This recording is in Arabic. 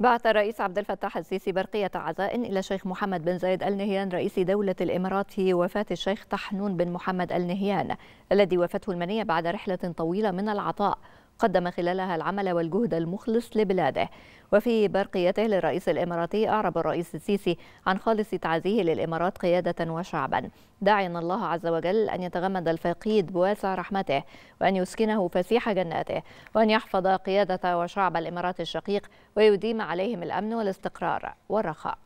بعث الرئيس عبد الفتاح السيسي برقية عزاء إلى الشيخ محمد بن زايد آل نهيان رئيس دولة الإمارات في وفاة الشيخ تحنون بن محمد آل نهيان الذي وافته المنية بعد رحلة طويلة من العطاء قدم خلالها العمل والجهد المخلص لبلاده وفي برقيته للرئيس الإماراتي أعرب الرئيس السيسي عن خالص تعزيه للإمارات قيادة وشعبا داعيا الله عز وجل أن يتغمد الفقيد بواسع رحمته وأن يسكنه فسيح جناته وأن يحفظ قيادة وشعب الإمارات الشقيق ويديم عليهم الأمن والاستقرار والرخاء